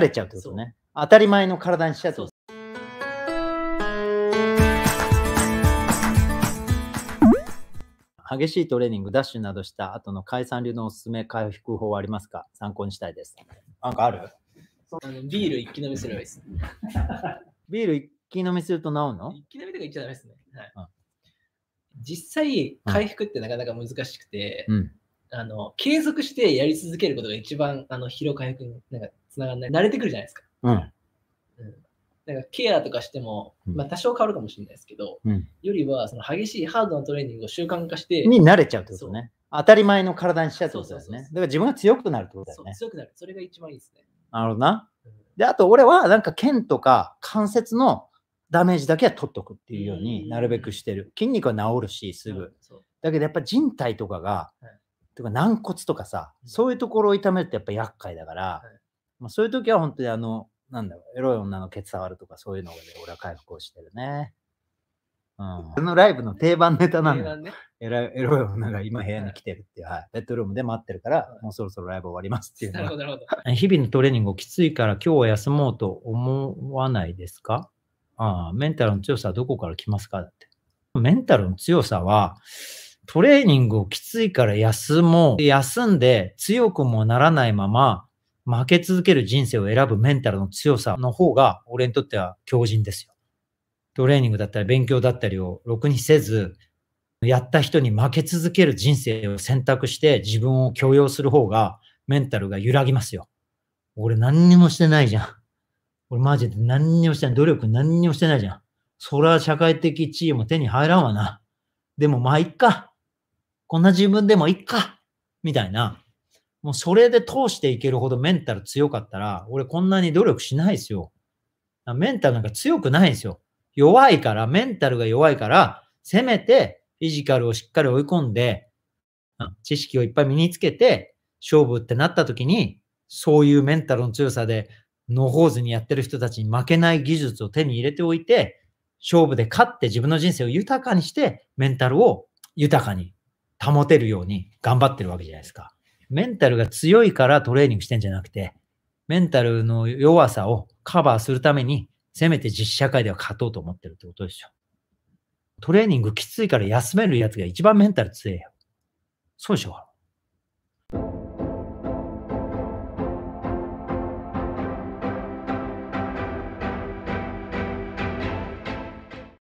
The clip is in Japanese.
れちゃうってことね。当たり前の体にしちゃうってこと激しいトレーニング、ダッシュなどした後の解散流のおすすめ回復法はありますか参考にしたいです。なんかあるあビール一気飲みすればいいです。ビール一気飲みすると治るの一気飲みとか言っちゃダメですね。はいうん、実際、回復ってなかなか難しくて、うん、あの継続してやり続けることが一番あの疲労回復になんかつながんない。慣れてくるじゃないですか。うん。うん、なんかケアとかしても、まあ、多少変わるかもしれないですけど、うん、よりはその激しいハードなトレーニングを習慣化して。に慣れちゃうってことね。当たり前の体にしちゃうってことですね。だから自分が強くなるってことだよね。強くなる。それが一番いいですね。なるほどな。で、あと俺はなんか腱とか関節のダメージだけは取っとくっていうようになるべくしてる。筋肉は治るし、すぐ。だけどやっぱ人体とかが、とか軟骨とかさ、そういうところを痛めるってやっぱ厄介だから、まあ、そういう時は本当にあの、なんだろう、エロい女のケツ触るとかそういうのが、ね、俺は回復をしてるね。うん。そのライブの定番ネタなのよ。ね、エロエロい女が今部屋に来てるっていう、はい、ベッドルームで待ってるから、もうそろそろライブ終わりますっていう。なるほど、なるほど。日々のトレーニングをきついから今日は休もうと思わないですかああ、メンタルの強さはどこから来ますかだって。メンタルの強さは、トレーニングをきついから休もう。休んで強くもならないまま、負け続ける人生を選ぶメンタルの強さの方が、俺にとっては強靭ですよ。トレーニングだったり勉強だったりをろくにせず、やった人に負け続ける人生を選択して自分を強要する方がメンタルが揺らぎますよ。俺何にもしてないじゃん。俺マジで何にもしてない。努力何にもしてないじゃん。そりゃ社会的地位も手に入らんわな。でもまあいっか。こんな自分でもいっか。みたいな。もうそれで通していけるほどメンタル強かったら、俺こんなに努力しないですよ。メンタルなんか強くないんですよ。弱いから、メンタルが弱いから、せめてフィジカルをしっかり追い込んで、知識をいっぱい身につけて、勝負ってなった時に、そういうメンタルの強さで、ノーホーズにやってる人たちに負けない技術を手に入れておいて、勝負で勝って自分の人生を豊かにして、メンタルを豊かに保てるように頑張ってるわけじゃないですか。メンタルが強いからトレーニングしてんじゃなくて、メンタルの弱さをカバーするために、せめて実社会では勝とうと思ってるってことでしょ。トレーニングきついから休めるやつが一番メンタル強いよ。そうでしょ